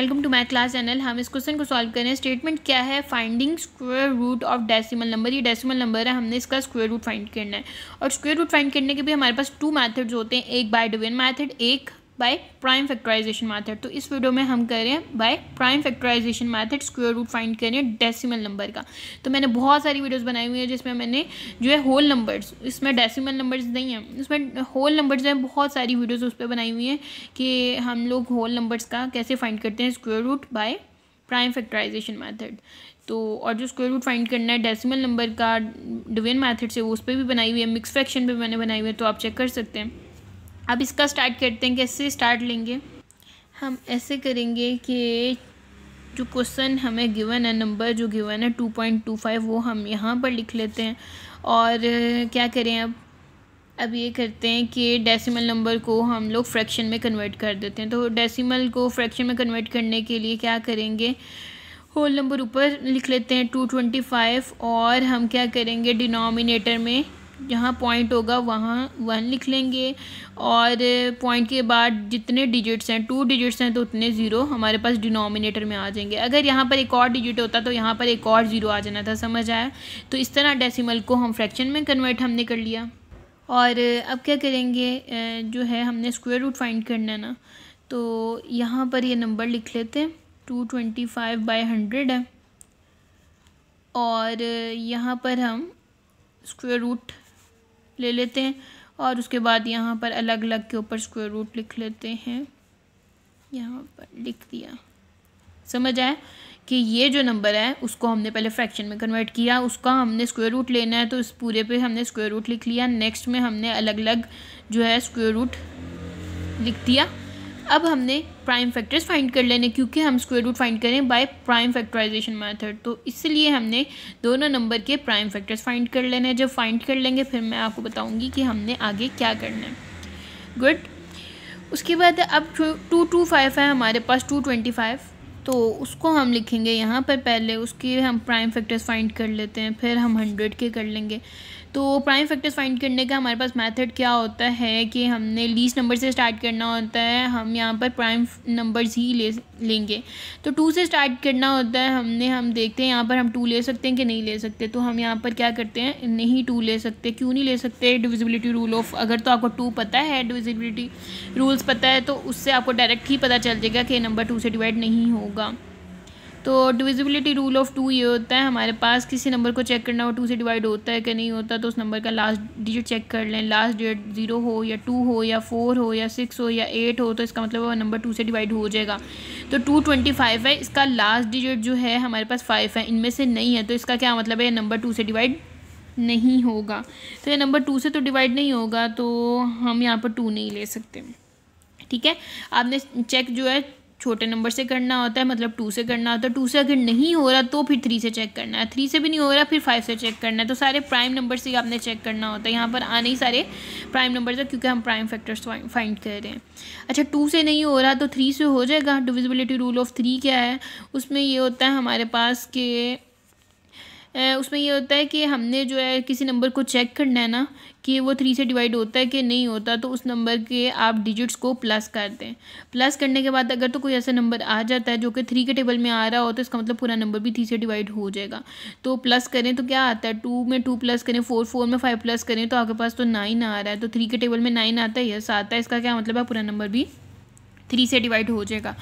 welcome to my class channel हम इस question को सॉल्व करें स्टेटमेंट क्या है finding square root of decimal number ये डेसिमल नंबर है हमने इसका स्क्वेयर रूट फाइंड करना है और स्क्वेयर रूट फाइंड करने के भी हमारे पास टू मैथड्स होते हैं एक बाय डिवीजन मैथड एक बाय प्राइम फैक्टराइजेशन मेथड तो इस वीडियो में हम कर रहे हैं by prime factorisation method square root find कर रहे हैं डेसिमल नंबर का तो मैंने बहुत सारी वीडियोस बनाई हुई है जिसमें मैंने जो है होल नंबर्स इसमें डेसिमल नंबर्स नहीं हैं इसमें होल नंबर्स हैं बहुत सारी वीडियोज़ उस पर बनाई हुई हैं कि हम लोग होल नंबर्स का कैसे फाइंड करते हैं square root by prime factorisation method तो और जो स्क्वायर रूट फाइंड करना है डेसिमल नंबर का डिवीजन मेथड से वो उस पर भी बनाई हुई है मिक्स फ्रैक्शन पे मैंने बनाई हुई है तो आप चेक कर सकते हैं अब इसका स्टार्ट करते हैं कैसे स्टार्ट लेंगे हम ऐसे करेंगे कि जो क्वेश्चन हमें गिवन है नंबर जो गिवन है टू पॉइंट टू फाइव वो हम यहाँ पर लिख लेते हैं और क्या करें अब अब ये करते हैं कि डेसिमल नंबर को हम लोग फ्रैक्शन में कन्वर्ट कर देते हैं तो डेसिमल को फ्रैक्शन में कन्वर्ट करने के लिए क्या करेंगे होल नंबर ऊपर लिख लेते हैं टू ट्वेंटी फाइव और हम क्या करेंगे डिनोमिनेटर में जहाँ पॉइंट होगा वहाँ वन लिख लेंगे और पॉइंट के बाद जितने डिजिट्स हैं टू डिजिट्स हैं तो उतने ज़ीरो हमारे पास डिनोमिनेटर में आ जाएंगे अगर यहाँ पर एक और डिजिट होता तो यहाँ पर एक और ज़ीरो आ जाना था समझ आया तो इस तरह डेसिमल को हम फ्रैक्शन में कन्वर्ट हमने कर लिया और अब क्या करेंगे जो है हमने स्क्वेयर रूट फाइंड करना है ना तो यहाँ पर ये नंबर लिख लेते हैं two twenty five by hundred है और यहाँ पर हम स्क्वेयर रूट ले लेते हैं और उसके बाद यहाँ पर अलग अलग के ऊपर स्क्वायर रूट लिख लेते हैं यहाँ पर लिख दिया समझ आया कि ये जो नंबर है उसको हमने पहले फ्रैक्शन में कन्वर्ट किया उसका हमने स्क्वायर रूट लेना है तो इस पूरे पे हमने स्क्वायर रूट लिख लिया नेक्स्ट में हमने अलग अलग जो है स्क्वायर रूट लिख दिया अब हमने प्राइम फैक्टर्स फाइंड कर लेने क्योंकि हम स्क्वेयर रूट फाइंड करें बाय प्राइम फैक्टराइजेशन मेथड तो इसलिए हमने दोनों नंबर के प्राइम फैक्टर्स फाइंड कर लेने जब फाइंड कर लेंगे फिर मैं आपको बताऊंगी कि हमने आगे क्या करना है गुड उसके बाद अब टू टू फाइव है हमारे पास टू ट्वेंटी फाइव तो उसको हम लिखेंगे यहाँ पर पहले उसके हम प्राइम फैक्टर्स फाइंड कर लेते हैं फिर हम हंड्रेड के कर लेंगे तो प्राइम फैक्टर्स फाइंड करने का हमारे पास मेथड क्या होता है कि हमने लीस्ट नंबर से स्टार्ट करना होता है हम यहाँ पर प्राइम नंबर्स ही ले लेंगे तो टू से स्टार्ट करना होता है हमने हम देखते हैं यहाँ पर हम टू ले सकते हैं कि नहीं ले सकते तो हम यहाँ पर क्या करते हैं नहीं टू ले सकते क्यों नहीं ले सकते डिविजिबिलिटी रूल ऑफ अगर तो आपको टू पता है डिविजिबिलिटी रूल्स पता है तो उससे आपको डायरेक्ट ही पता चल जाएगा कि नंबर टू से डिवाइड नहीं होगा तो डिविजिबिलिटी रूल ऑफ टू ये होता है हमारे पास किसी नंबर को चेक करना हो टू से डिवाइड होता है कि नहीं होता तो उस नंबर का लास्ट डिजिट चेक कर लें लास्ट डिजिट ज़ीरो हो या टू हो या फोर हो या सिक्स हो या एट हो तो इसका मतलब वो नंबर टू से डिवाइड हो जाएगा तो टू ट्वेंटी फाइव है इसका लास्ट डिजिट जो है हमारे पास फाइव है इनमें से नहीं है तो इसका क्या मतलब है नंबर टू से डिवाइड नहीं होगा तो ये नंबर टू से तो डिवाइड नहीं होगा तो हम यहाँ पर टू नहीं ले सकते ठीक है आपने चेक जो है छोटे नंबर से करना होता है मतलब टू से करना होता है टू से अगर नहीं हो रहा तो फिर थ्री से चेक करना है थ्री से भी नहीं हो रहा फिर फाइव से चेक करना है तो सारे प्राइम नंबर से ही आपने चेक करना होता है यहाँ पर आने ही सारे प्राइम नंबर है क्योंकि हम प्राइम फैक्टर्स फाइंड कर रहे हैं अच्छा टू से नहीं हो रहा तो थ्री से हो जाएगा डिविजिबिलिटी रूल ऑफ थ्री क्या है उसमें ये होता है हमारे पास के उसमें ये होता है कि हमने जो है किसी नंबर को चेक करना है ना कि वो थ्री से डिवाइड होता है कि नहीं होता तो उस नंबर के आप डिजिट्स को प्लस कर दें प्लस करने के बाद अगर तो कोई ऐसा नंबर आ जाता है जो कि थ्री के टेबल में आ रहा हो तो इसका मतलब पूरा नंबर भी थ्री से डिवाइड हो जाएगा तो प्लस करें तो क्या आता है टू में टू प्लस करें फोर फोर में फाइव प्लस करें तो आपके पास तो नाइन आ रहा है तो थ्री के टेबल में नाइन आता है यस आता है इसका क्या मतलब है पूरा नंबर भी थ्री से डिवाइड हो जाएगा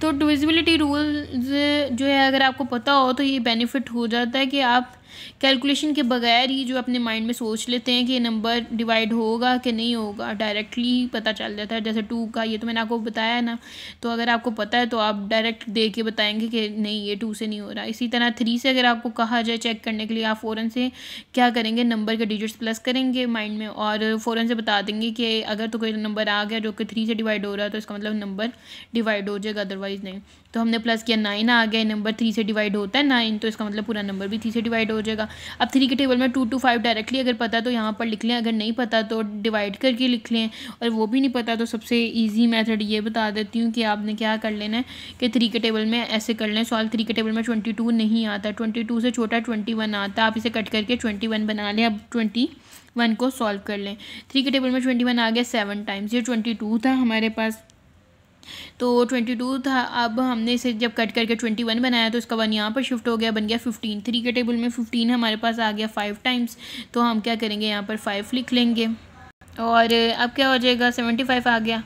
तो डिविजिबिलिटी रूल जो है अगर आपको पता हो तो ये बेनिफिट हो जाता है कि आप कैलकुलेशन के बगैर ही जो अपने माइंड में सोच लेते हैं कि ये नंबर डिवाइड होगा कि नहीं होगा डायरेक्टली पता चल जाता है जैसे टू का ये तो मैंने आपको बताया ना तो अगर आपको पता है तो आप डायरेक्ट दे के बताएंगे कि नहीं ये टू से नहीं हो रहा इसी तरह थ्री से अगर आपको कहा जाए चेक करने के लिए आप फ़ौरन से क्या करेंगे नंबर के डिजिट्स प्लस करेंगे माइंड में और फ़ौरन से बता देंगे कि अगर तो कोई नंबर आ गया जो कि थ्री से डिवाइड हो रहा है तो इसका मतलब नंबर डिवाइड हो जाएगा अदरवाइज़ नहीं तो हमने प्लस किया नाइन आ गया नंबर थ्री से डिवाइड होता है नाइन तो इसका मतलब पूरा नंबर भी थ्री से डिवाइड हो हो जाएगा अब थ्री के टेबल में टू टू फाइव डायरेक्टली अगर पता तो यहाँ पर लिख लें अगर नहीं पता तो डिवाइड करके लिख लें और वो भी नहीं पता तो सबसे ईजी मैथड ये बता देती हूँ कि आपने क्या कर लेना है कि थ्री के टेबल में ऐसे कर लें सॉल्व थ्री के टेबल में ट्वेंटी टू नहीं आता ट्वेंटी टू से छोटा ट्वेंटी वन आता आप इसे कट करके ट्वेंटी वन बना लें अब ट्वेंटी वन को सॉल्व कर लें थ्री के टेबल में ट्वेंटी वन आ गया सेवन टाइम्स ये ट्वेंटी टू था हमारे पास तो ट्वेंटी टू था अब हमने इसे जब कट करके ट्वेंटी वन बनाया तो इसका वन यहाँ पर शिफ्ट हो गया बन गया फिफ्टीन थ्री के टेबल में फिफ्टीन हमारे पास आ गया फाइव टाइम्स तो हम क्या करेंगे यहाँ पर फाइव लिख लेंगे और अब क्या हो जाएगा सेवेंटी फाइव आ गया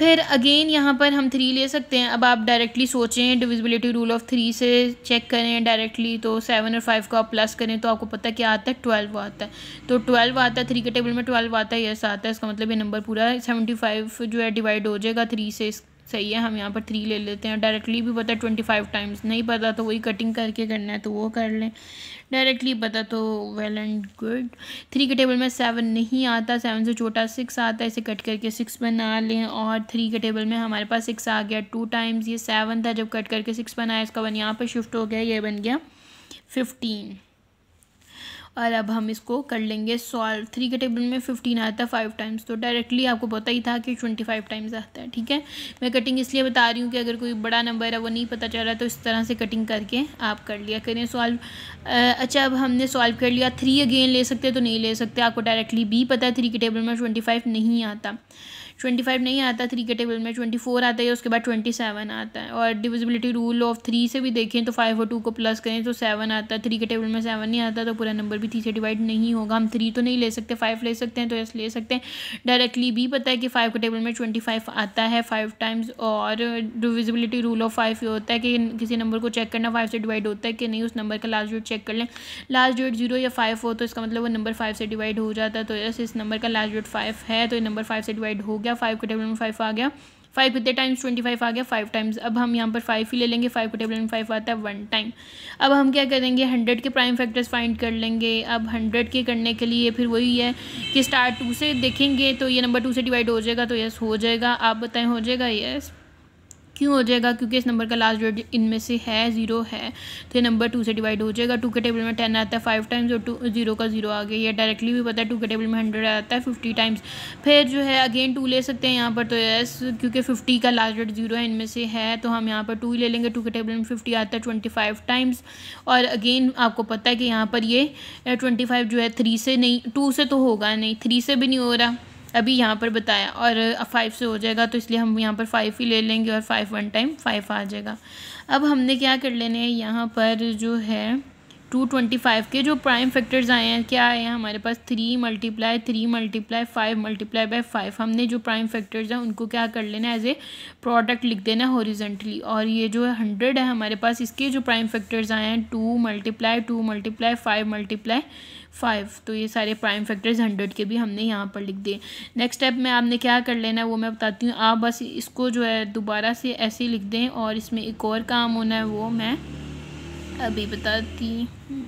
फिर अगेन यहाँ पर हम थ्री ले सकते हैं अब आप डायरेक्टली सोचें डिविजिबिलिटी रूल ऑफ थ्री से चेक करें डायरेक्टली तो सेवन और फाइव को आप प्लस करें तो आपको पता क्या आता है ट्वेल्व आता है तो ट्वेल्व आता है थ्री के टेबल में ट्वेल्व आता है यस आता है इसका मतलब ये नंबर पूरा सेवेंटी फाइव जो है डिवाइड हो जाएगा थ्री से इस सही है हम यहाँ पर थ्री ले लेते हैं डायरेक्टली भी पता ट्वेंटी फाइव टाइम्स नहीं पता तो वही कटिंग करके करना है तो वो कर लें डायरेक्टली पता तो वेल एंड गुड थ्री के टेबल में सेवन नहीं आता सेवन से छोटा सिक्स आता है इसे कट करके सिक्स बना लें और थ्री के टेबल में हमारे पास सिक्स आ गया टू टाइम्स ये सेवन था जब कट करके सिक्स बनाया इसका वन यहाँ पर शिफ्ट हो गया ये बन गया फिफ्टीन और अब हम इसको कर लेंगे सॉल्व थ्री के टेबल में फिफ्टीन आता है फाइव टाइम्स तो डायरेक्टली आपको पता ही था कि ट्वेंटी फाइव टाइम्स आता है ठीक है मैं कटिंग इसलिए बता रही हूँ कि अगर कोई बड़ा नंबर है वो नहीं पता चल रहा तो इस तरह से कटिंग करके आप कर लिया करें सॉल्व अच्छा अब हमने सॉल्व कर लिया थ्री अगेन ले सकते तो नहीं ले सकते आपको डायरेक्टली बी पता है थ्री के टेबल में ट्वेंटी फाइव नहीं आता ट्वेंटी फाइव नहीं आता थ्री के टेबल में ट्वेंटी फोर आता है उसके बाद ट्वेंटी सेवन आता है और डिविजिबिलिटी रूल ऑफ थ्री से भी देखें तो फाइव और टू को प्लस करें तो सेवन आता है थ्री के टेबल में सेवन नहीं आता तो पूरा नंबर भी थ्री से डिवाइड नहीं होगा हम थ्री तो नहीं ले सकते फाइव ले सकते हैं तो यस ले सकते हैं डायरेक्टली भी पता है कि फाइव के टेबल में ट्वेंटी फाइव आता है फाइव टाइम्स और डिविजिबिलिटी रूल ऑफ फाइव ये होता है कि किसी नंबर को चेक करना फाइव से डिवाइड होता है कि नहीं उस नंबर का लास्ट डेट चेक कर लें लास्ट डेट जीरो या फाइव हो तो इसका मतलब वो नंबर फाइव से डिवाइड हो जाता है तो यस इस नंबर का लास्ट डेट फाइव है तो ये नंबर फाइव से डिवाइड हो गया गया फाइव के टेबल में फाइव आ गया फाइव कितने टाइम्स ट्वेंटी फाइव आ गया फाइव टाइम्स अब हम यहाँ पर फाइव ही ले लेंगे फाइव के टेबल में फाइव आता है वन टाइम अब हम क्या करेंगे हंड्रेड के प्राइम फैक्टर्स फाइंड कर लेंगे अब हंड्रेड के करने के लिए फिर वही है कि स्टार्ट टू से देखेंगे तो ये नंबर टू से डिवाइड हो जाएगा तो यस हो जाएगा आप बताएं हो जाएगा यस क्यों हो जाएगा क्योंकि इस नंबर का लास्ट डिजिट इनमें से है ज़ीरो है तो ये नंबर टू से डिवाइड हो जाएगा टू के टेबल में टेन आता है फाइव टाइम्स और टू जीरो का जीरो आ गया ये डायरेक्टली भी पता है टू के टेबल में हंड्रेड आता है फिफ्टी टाइम्स फिर जो है अगेन टू ले सकते हैं यहाँ पर तो यस क्योंकि फिफ्टी का लास्ट डेट जीरो है इनमें से है तो हम यहाँ पर टू ही ले लेंगे टू के टेबल में फिफ्टी आता है ट्वेंटी फाइव टाइम्स और अगेन आपको पता है कि यहाँ पर ये ट्वेंटी फाइव जो है थ्री से नहीं टू से तो होगा नहीं थ्री से भी नहीं हो रहा अभी यहाँ पर बताया और फाइव से हो जाएगा तो इसलिए हम यहाँ पर फाइव ही ले लेंगे और फाइव वन टाइम फाइव आ जाएगा अब हमने क्या कर लेने हैं यहाँ पर जो है टू ट्वेंटी फाइव के जो प्राइम फैक्टर्स आए हैं क्या आए हैं हमारे पास three multiply three multiply five multiply by five हमने जो प्राइम फैक्टर्स हैं उनको क्या कर लेना एज ए प्रोडक्ट लिख देना हॉरिजेंटली और ये जो है हंड्रेड है हमारे पास इसके जो प्राइम फैक्टर्स आए हैं two multiply two multiply five multiply five तो ये सारे प्राइम फैक्टर्स हंड्रेड के भी हमने यहाँ पर लिख दिए नेक्स्ट स्टेप में आपने क्या कर लेना है वो मैं बताती हूँ आप बस इसको जो है दोबारा से ऐसे लिख दें और इसमें एक और काम होना है वो मैं अभी बताती हूँ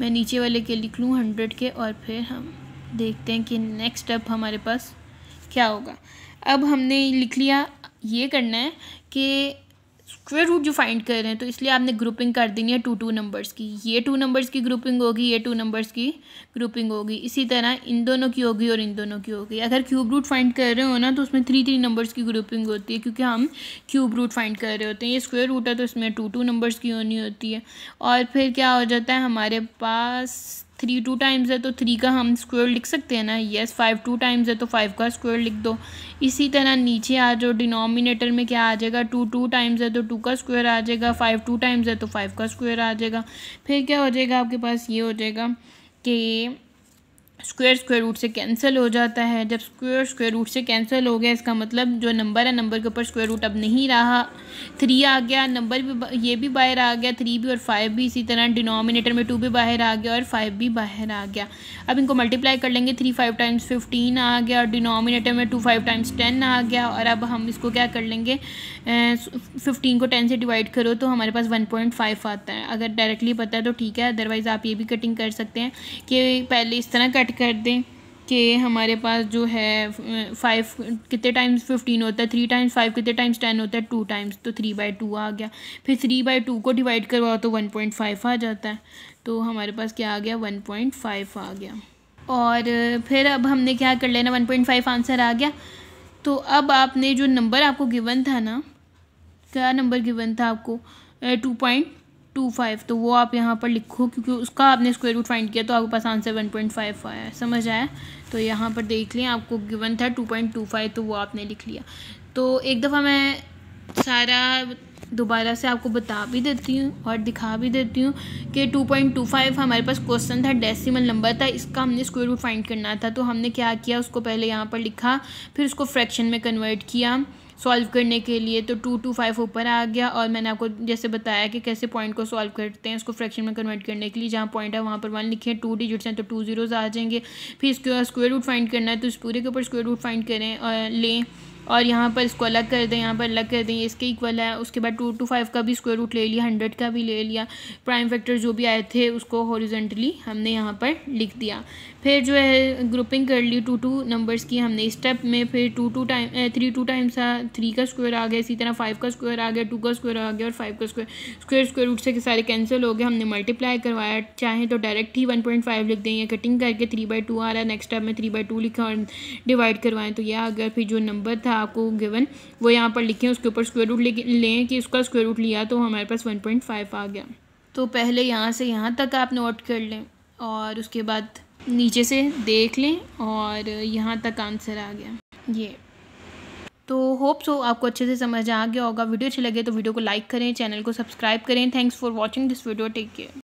मैं नीचे वाले के लिख लूँ हंड्रेड के और फिर हम देखते हैं कि नेक्स्ट स्टेप हमारे पास क्या होगा अब हमने लिख लिया ये करना है कि स्क्वेयर रूट जो फाइंड कर रहे हैं तो इसलिए आपने ग्रुपिंग कर देनी है टू टू नंबर्स की ये टू नंबर्स की ग्रुपिंग होगी ये टू नंबर्स की ग्रुपिंग होगी इसी तरह इन दोनों की होगी और इन दोनों की होगी अगर क्यूब रूट फाइंड कर रहे हो ना तो उसमें थ्री थ्री नंबर्स की ग्रुपिंग होती है क्योंकि हम क्यूब रूट फाइंड कर रहे होते हैं ये स्क्वेयर रूट है तो इसमें टू टू नंबर्स की होनी होती है और फिर क्या हो जाता है हमारे पास थ्री टू टाइम्स है तो थ्री का हम स्क्वायर लिख सकते हैं ना येस फाइव टू टाइम्स है तो फाइव का स्क्वायर लिख दो इसी तरह नीचे आ जाओ डिनोमिनेटर में क्या आ जाएगा टू टू टाइम्स है तो टू का स्क्वायर आ जाएगा फाइव टू टाइम्स है तो फाइव का स्क्वायर आ जाएगा फिर क्या हो जाएगा आपके पास ये हो जाएगा कि स्क्वायर स्क्वायर रूट से कैंसिल हो जाता है जब स्क्वायर स्क्वायर रूट से कैंसिल हो गया इसका मतलब जो नंबर है नंबर के ऊपर स्क्वायर रूट अब नहीं रहा थ्री आ गया नंबर भी ये भी बाहर आ गया थ्री भी और फाइव भी इसी तरह डिनोमिनेटर में टू भी बाहर आ गया और फाइव भी बाहर आ गया अब इनको मल्टीप्लाई कर लेंगे थ्री फाइव टाइम्स फिफ्टीन आ गया और डिनोमिनेटर में टू फाइव टाइम्स टेन आ गया और अब हम इसको क्या कर लेंगे फिफ्टीन को टेन से डिवाइड करो तो हमारे पास वन पॉइंट फाइव आता है अगर डायरेक्टली पता है तो ठीक है अदरवाइज़ आप ये भी कटिंग कर सकते हैं कि पहले इस तरह कट ऐड कर दें कि हमारे पास जो है फाइव कितने टाइम्स फिफ्टीन होता है थ्री टाइम्स फाइव कितने टाइम्स टेन होता है टू टाइम्स तो थ्री बाई टू आ गया फिर थ्री बाई टू को डिवाइड करवाओ तो वन पॉइंट फाइव आ जाता है तो हमारे पास क्या आ गया वन पॉइंट फाइव आ गया और फिर अब हमने क्या कर लेना वन पॉइंट फाइव आंसर आ गया तो अब आपने जो नंबर आपको गिवन था ना क्या नंबर गिवन था आपको टू पॉइंट टू फाइव तो वो आप यहाँ पर लिखो क्योंकि उसका आपने स्क्वायर रूट फाइंड किया तो आपके पास आंसर वन पॉइंट फाइव आया समझ आया तो यहाँ पर देख लें आपको गिवन था टू पॉइंट टू फाइव तो वो आपने लिख लिया तो एक दफ़ा मैं सारा दोबारा से आपको बता भी देती हूँ और दिखा भी देती हूँ कि टू टू पॉइंट फाइव हमारे पास क्वेश्चन था डेसिमल नंबर था इसका हमने स्क्वायर रूट फाइंड करना था तो हमने क्या किया उसको पहले यहाँ पर लिखा फिर उसको फ्रैक्शन में कन्वर्ट किया सॉल्व करने के लिए तो टू टू फाइव ऊपर आ गया और मैंने आपको जैसे बताया कि कैसे पॉइंट को सॉल्व करते हैं उसको फ्रैक्शन में कन्वर्ट करने के लिए जहाँ पॉइंट है वहाँ पर वन लिखे टू डिजिट्स हैं तो टू जीरोज़ आ जाएंगे फिर इसके स्क्वेयर रूट फाइंड करना है तो इस पूरे के ऊपर स्क्वेयर रूट फाइंड करें लें और यहाँ पर इसको अलग कर दें यहाँ पर अलग कर दें इसके इक्वल है उसके बाद टू टू फाइव का भी स्क्वायर रूट ले लिया हंड्रेड का भी ले लिया प्राइम फैक्टर जो भी आए थे उसको हॉरिजेंटली हमने यहाँ पर लिख दिया फिर जो है ग्रुपिंग कर ली टू टू नंबर्स की हमने स्टेप में फिर two two time three two times three का स्क्वायर आ गया इसी तरह फाइव का स्क्वायर आ गया टू का स्क्वायर आ गया और फाइव का स्क्वायर स्क्वायर स्क्वायर रूट से सारे कैंसिल हो गए हमने मल्टीप्लाई करवाया चाहे तो डायरेक्ट ही वन पॉइंट फाइव लिख दें या कटिंग करके थ्री बाई टू आ रहा है नेक्स्ट स्टेप में थ्री बाई टू लिखा और डिवाइड करवाएं तो यह आ गया फिर जो नंबर था आपको गिवन वो यहाँ पर लिखें उसके ऊपर स्क्वेयर रूट लें कि उसका स्क्वेयर रूट लिया तो हमारे पास वन पॉइंट फाइव आ गया तो पहले यहाँ से यहाँ तक आप नोट कर लें और उसके बाद नीचे से देख लें और यहाँ तक आंसर आ गया ये तो होप सो आपको अच्छे से समझ आ गया होगा वीडियो अच्छी लगे तो वीडियो को लाइक करें चैनल को सब्सक्राइब करें thanks for watching this video take care